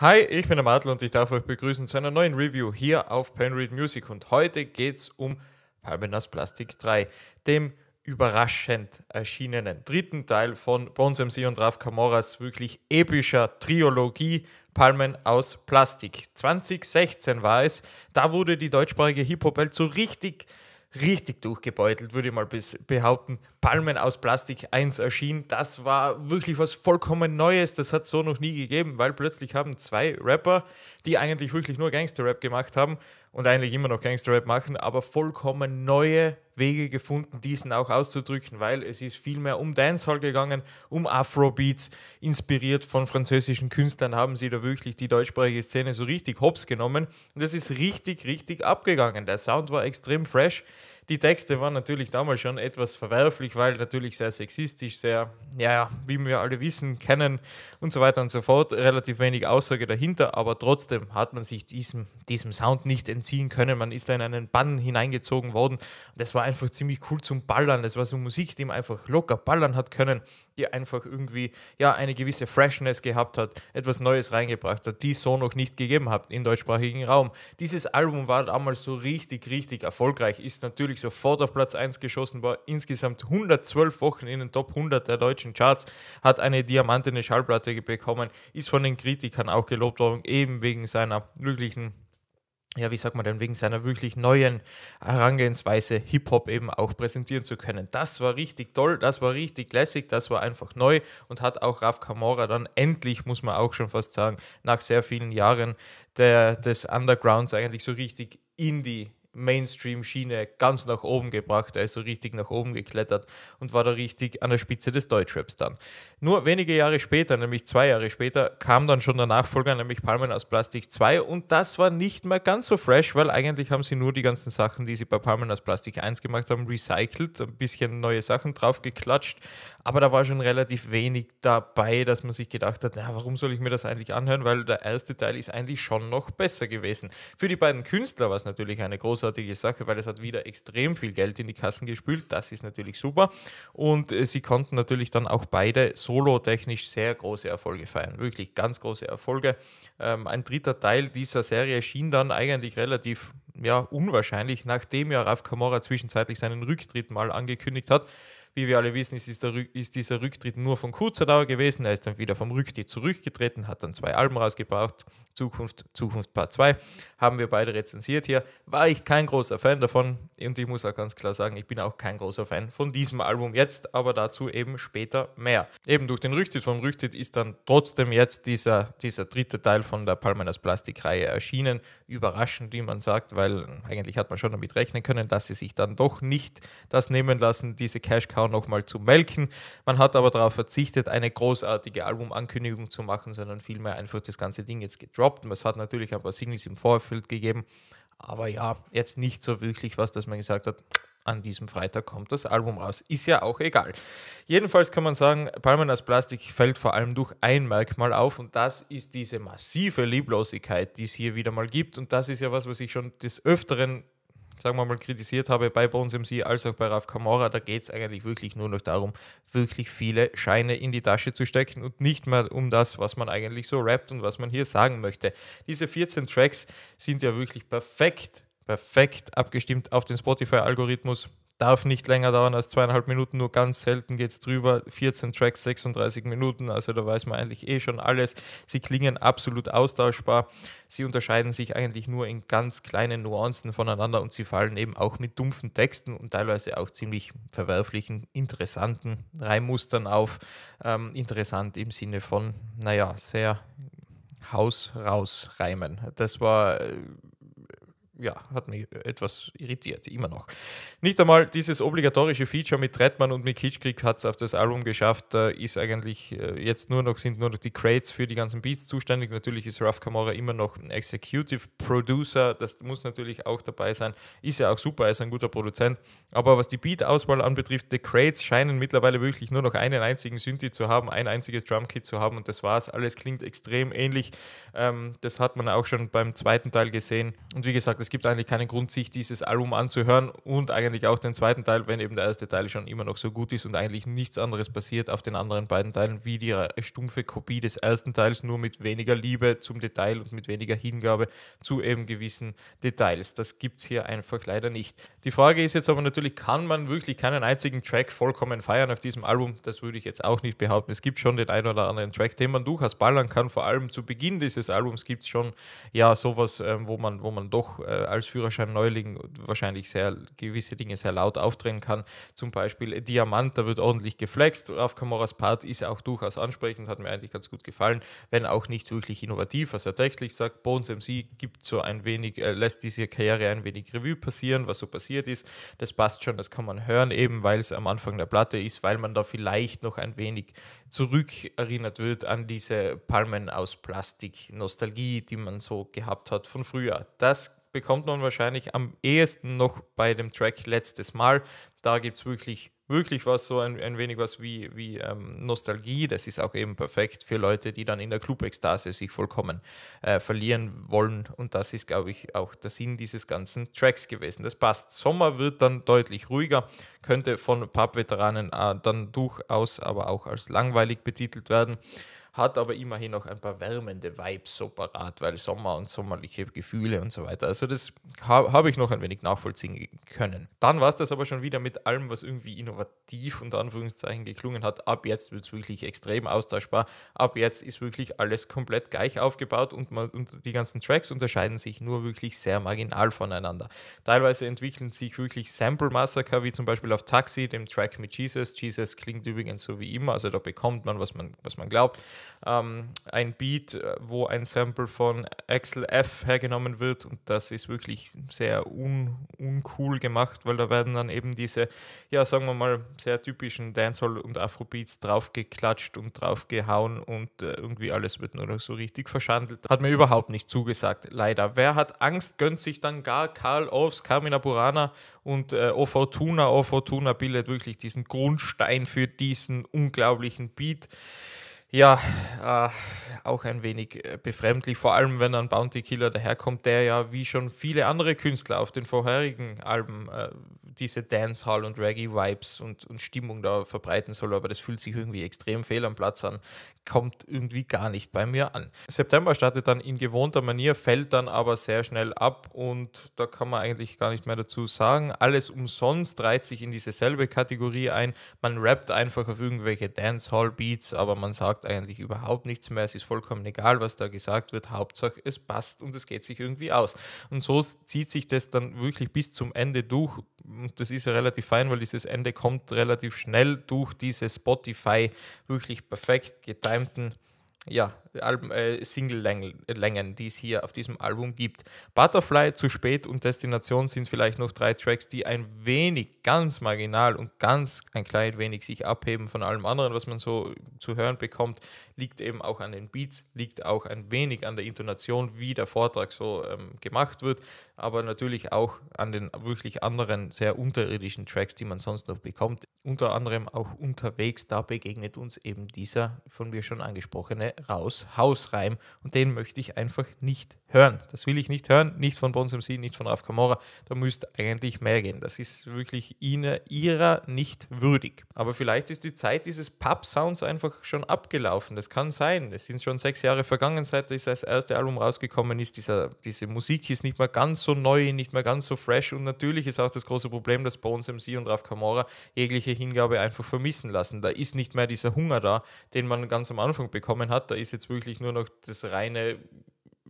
Hi, ich bin der Martel und ich darf euch begrüßen zu einer neuen Review hier auf Penread Music und heute geht es um Palmenas Plastik 3, dem überraschend erschienenen dritten Teil von Bones MC und Raf Camoras wirklich epischer Triologie Palmen aus Plastik. 2016 war es, da wurde die deutschsprachige Hip-Hop-Welt so richtig richtig durchgebeutelt, würde ich mal behaupten. Palmen aus Plastik 1 erschien, das war wirklich was vollkommen Neues, das hat es so noch nie gegeben, weil plötzlich haben zwei Rapper, die eigentlich wirklich nur Gangster-Rap gemacht haben, und eigentlich immer noch Gangsterrap machen, aber vollkommen neue Wege gefunden, diesen auch auszudrücken, weil es ist viel mehr um Dancehall gegangen, um Afrobeats, inspiriert von französischen Künstlern haben sie da wirklich die deutschsprachige Szene so richtig hops genommen und es ist richtig, richtig abgegangen. Der Sound war extrem fresh, die Texte waren natürlich damals schon etwas verwerflich, weil natürlich sehr sexistisch, sehr, ja, wie wir alle wissen, kennen und so weiter und so fort. Relativ wenig Aussage dahinter, aber trotzdem hat man sich diesem, diesem Sound nicht entziehen können. Man ist da in einen Bann hineingezogen worden. Das war einfach ziemlich cool zum Ballern. Das war so Musik, die man einfach locker ballern hat können die einfach irgendwie ja, eine gewisse Freshness gehabt hat, etwas Neues reingebracht hat, die es so noch nicht gegeben hat im deutschsprachigen Raum. Dieses Album war damals so richtig, richtig erfolgreich, ist natürlich sofort auf Platz 1 geschossen, war insgesamt 112 Wochen in den Top 100 der deutschen Charts, hat eine diamantene Schallplatte bekommen, ist von den Kritikern auch gelobt worden, eben wegen seiner glücklichen ja, wie sagt man denn, wegen seiner wirklich neuen Herangehensweise Hip-Hop eben auch präsentieren zu können. Das war richtig toll, das war richtig lässig, das war einfach neu und hat auch Raf Kamora dann endlich, muss man auch schon fast sagen, nach sehr vielen Jahren der, des Undergrounds eigentlich so richtig Indie Mainstream-Schiene ganz nach oben gebracht, er ist so also richtig nach oben geklettert und war da richtig an der Spitze des Deutschraps dann. Nur wenige Jahre später, nämlich zwei Jahre später, kam dann schon der Nachfolger, nämlich Palmen aus Plastik 2 und das war nicht mehr ganz so fresh, weil eigentlich haben sie nur die ganzen Sachen, die sie bei Palmen aus Plastik 1 gemacht haben, recycelt, ein bisschen neue Sachen drauf geklatscht, aber da war schon relativ wenig dabei, dass man sich gedacht hat, na, warum soll ich mir das eigentlich anhören, weil der erste Teil ist eigentlich schon noch besser gewesen. Für die beiden Künstler war es natürlich eine große großartige Sache, weil es hat wieder extrem viel Geld in die Kassen gespült. Das ist natürlich super. Und äh, sie konnten natürlich dann auch beide solo-technisch sehr große Erfolge feiern. Wirklich ganz große Erfolge. Ähm, ein dritter Teil dieser Serie schien dann eigentlich relativ ja, unwahrscheinlich, nachdem ja Raf Kamora zwischenzeitlich seinen Rücktritt mal angekündigt hat. Wie wir alle wissen, ist, ist dieser Rücktritt nur von kurzer Dauer gewesen. Er ist dann wieder vom Rücktritt zurückgetreten, hat dann zwei Alben rausgebracht. Zukunft, Zukunft Part 2 haben wir beide rezensiert hier. War ich kein großer Fan davon und ich muss auch ganz klar sagen, ich bin auch kein großer Fan von diesem Album jetzt, aber dazu eben später mehr. Eben durch den Rücktritt vom Rücktritt ist dann trotzdem jetzt dieser, dieser dritte Teil von der Palmenas Plastik-Reihe erschienen. Überraschend, wie man sagt, weil eigentlich hat man schon damit rechnen können, dass sie sich dann doch nicht das nehmen lassen, diese Cash Cow Kakao nochmal zu melken. Man hat aber darauf verzichtet, eine großartige Albumankündigung zu machen, sondern vielmehr einfach das ganze Ding jetzt gedroppt. es hat natürlich ein paar Singles im Vorfeld gegeben, aber ja, jetzt nicht so wirklich was, dass man gesagt hat, an diesem Freitag kommt das Album raus. Ist ja auch egal. Jedenfalls kann man sagen, Palmen aus Plastik fällt vor allem durch ein Merkmal auf und das ist diese massive Lieblosigkeit, die es hier wieder mal gibt. Und das ist ja was, was ich schon des Öfteren sagen wir mal, kritisiert habe bei Bones MC als auch bei Raf Kamara, da geht es eigentlich wirklich nur noch darum, wirklich viele Scheine in die Tasche zu stecken und nicht mehr um das, was man eigentlich so rappt und was man hier sagen möchte. Diese 14 Tracks sind ja wirklich perfekt, perfekt abgestimmt auf den Spotify-Algorithmus darf nicht länger dauern als zweieinhalb Minuten, nur ganz selten geht es drüber. 14 Tracks, 36 Minuten, also da weiß man eigentlich eh schon alles. Sie klingen absolut austauschbar. Sie unterscheiden sich eigentlich nur in ganz kleinen Nuancen voneinander und sie fallen eben auch mit dumpfen Texten und teilweise auch ziemlich verwerflichen, interessanten Reimmustern auf. Ähm, interessant im Sinne von, naja, sehr Haus raus reimen. Das war äh, ja, hat mich etwas irritiert, immer noch. Nicht einmal dieses obligatorische Feature mit Trettmann und mit Kitschkrieg hat es auf das Album geschafft. Da ist eigentlich äh, jetzt nur noch, sind nur noch die Crates für die ganzen Beats zuständig. Natürlich ist Ruff Kamora immer noch ein Executive Producer, das muss natürlich auch dabei sein. Ist ja auch super, er ist ein guter Produzent. Aber was die Beat-Auswahl anbetrifft, die Crates scheinen mittlerweile wirklich nur noch einen einzigen Synthi zu haben, ein einziges Drumkit zu haben und das war's. Alles klingt extrem ähnlich. Ähm, das hat man auch schon beim zweiten Teil gesehen. Und wie gesagt, es es gibt eigentlich keinen Grund, sich dieses Album anzuhören und eigentlich auch den zweiten Teil, wenn eben der erste Teil schon immer noch so gut ist und eigentlich nichts anderes passiert auf den anderen beiden Teilen, wie die stumpfe Kopie des ersten Teils, nur mit weniger Liebe zum Detail und mit weniger Hingabe zu eben gewissen Details. Das gibt es hier einfach leider nicht. Die Frage ist jetzt aber natürlich, kann man wirklich keinen einzigen Track vollkommen feiern auf diesem Album? Das würde ich jetzt auch nicht behaupten. Es gibt schon den einen oder anderen Track, den man durchaus ballern kann, vor allem zu Beginn dieses Albums gibt es schon ja sowas, äh, wo, man, wo man doch äh, als Führerschein-Neuling wahrscheinlich sehr gewisse Dinge sehr laut aufdrehen kann. Zum Beispiel Diamant, da wird ordentlich geflext. Auf Camoras Part ist auch durchaus ansprechend, hat mir eigentlich ganz gut gefallen, wenn auch nicht wirklich innovativ, was er textlich sagt. Bones MC gibt so ein wenig, äh, lässt diese Karriere ein wenig Revue passieren, was so passiert ist. Das passt schon, das kann man hören, eben weil es am Anfang der Platte ist, weil man da vielleicht noch ein wenig zurückerinnert wird an diese Palmen aus Plastik, Nostalgie, die man so gehabt hat von früher. Das bekommt man wahrscheinlich am ehesten noch bei dem Track letztes Mal. Da gibt es wirklich, wirklich was, so ein, ein wenig was wie, wie ähm, Nostalgie. Das ist auch eben perfekt für Leute, die dann in der Club-Ekstase sich vollkommen äh, verlieren wollen. Und das ist, glaube ich, auch der Sinn dieses ganzen Tracks gewesen. Das passt. Sommer wird dann deutlich ruhiger, könnte von Pub-Veteranen äh, dann durchaus aber auch als langweilig betitelt werden hat aber immerhin noch ein paar wärmende Vibes so parat, weil Sommer und sommerliche Gefühle und so weiter. Also das ha habe ich noch ein wenig nachvollziehen können. Dann war es das aber schon wieder mit allem, was irgendwie innovativ unter Anführungszeichen geklungen hat. Ab jetzt wird es wirklich extrem austauschbar. Ab jetzt ist wirklich alles komplett gleich aufgebaut und, man, und die ganzen Tracks unterscheiden sich nur wirklich sehr marginal voneinander. Teilweise entwickeln sich wirklich Sample-Massaker, wie zum Beispiel auf Taxi, dem Track mit Jesus. Jesus klingt übrigens so wie immer, also da bekommt man, was man, was man glaubt ähm, ein Beat, äh, wo ein Sample von Axel F hergenommen wird und das ist wirklich sehr un uncool gemacht, weil da werden dann eben diese, ja, sagen wir mal, sehr typischen Dancehall und Afrobeats draufgeklatscht und draufgehauen und äh, irgendwie alles wird nur noch so richtig verschandelt. Hat mir überhaupt nicht zugesagt, leider. Wer hat Angst, gönnt sich dann gar Karl Offs, Carmina Burana und äh, O Fortuna. O Fortuna bildet wirklich diesen Grundstein für diesen unglaublichen Beat ja, äh, auch ein wenig äh, befremdlich, vor allem wenn ein Bounty Killer daherkommt, der ja wie schon viele andere Künstler auf den vorherigen Alben äh, diese Dancehall- und Reggae-Vibes und, und Stimmung da verbreiten soll, aber das fühlt sich irgendwie extrem fehl am Platz an, kommt irgendwie gar nicht bei mir an. September startet dann in gewohnter Manier, fällt dann aber sehr schnell ab und da kann man eigentlich gar nicht mehr dazu sagen. Alles umsonst reiht sich in dieselbe Kategorie ein. Man rappt einfach auf irgendwelche Dancehall-Beats, aber man sagt eigentlich überhaupt nichts mehr. Es ist vollkommen egal, was da gesagt wird. Hauptsache, es passt und es geht sich irgendwie aus. Und so zieht sich das dann wirklich bis zum Ende durch das ist ja relativ fein, weil dieses Ende kommt relativ schnell durch diese Spotify wirklich perfekt getimten ja, Album, äh, Single-Längen, die es hier auf diesem Album gibt. Butterfly, Zu spät und Destination sind vielleicht noch drei Tracks, die ein wenig, ganz marginal und ganz ein klein wenig sich abheben von allem anderen, was man so zu hören bekommt. Liegt eben auch an den Beats, liegt auch ein wenig an der Intonation, wie der Vortrag so ähm, gemacht wird, aber natürlich auch an den wirklich anderen, sehr unterirdischen Tracks, die man sonst noch bekommt unter anderem auch unterwegs. Da begegnet uns eben dieser von mir schon angesprochene Raus-Hausreim und den möchte ich einfach nicht hören. Das will ich nicht hören, nicht von MC, nicht von Raf Kamora. Da müsste eigentlich mehr gehen. Das ist wirklich ihner, ihrer nicht würdig. Aber vielleicht ist die Zeit dieses Pub-Sounds einfach schon abgelaufen. Das kann sein. Es sind schon sechs Jahre vergangen, seit das erste Album rausgekommen ist. Dieser, diese Musik ist nicht mehr ganz so neu, nicht mehr ganz so fresh und natürlich ist auch das große Problem, dass Bones MC und Raf Kamora jegliche ehrliche Hingabe einfach vermissen lassen. Da ist nicht mehr dieser Hunger da, den man ganz am Anfang bekommen hat. Da ist jetzt wirklich nur noch das reine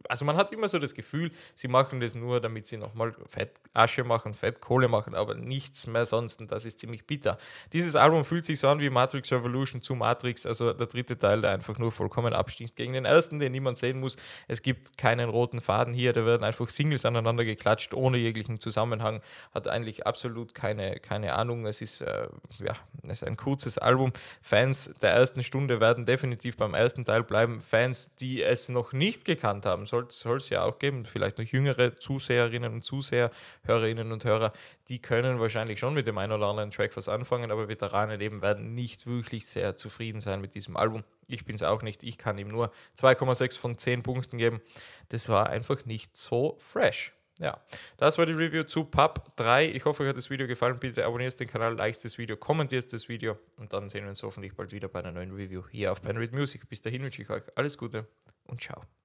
also man hat immer so das Gefühl, sie machen das nur, damit sie nochmal Fettasche machen, Fettkohle machen, aber nichts mehr sonst und das ist ziemlich bitter. Dieses Album fühlt sich so an wie Matrix Revolution zu Matrix, also der dritte Teil, der einfach nur vollkommen abstinkt gegen den ersten, den niemand sehen muss. Es gibt keinen roten Faden hier, da werden einfach Singles aneinander geklatscht, ohne jeglichen Zusammenhang, hat eigentlich absolut keine, keine Ahnung. Es ist, äh, ja, es ist ein kurzes Album. Fans der ersten Stunde werden definitiv beim ersten Teil bleiben. Fans, die es noch nicht gekannt haben, soll es ja auch geben, vielleicht noch jüngere Zuseherinnen und Zuseher, Hörerinnen und Hörer, die können wahrscheinlich schon mit dem einen oder anderen Track was anfangen, aber Veteranen eben werden nicht wirklich sehr zufrieden sein mit diesem Album. Ich bin es auch nicht, ich kann ihm nur 2,6 von 10 Punkten geben. Das war einfach nicht so fresh. Ja, das war die Review zu Pub 3. Ich hoffe, euch hat das Video gefallen. Bitte abonnierst den Kanal, likest das Video, kommentierst das Video und dann sehen wir uns hoffentlich bald wieder bei einer neuen Review hier auf Penread Music. Bis dahin wünsche ich euch alles Gute und ciao.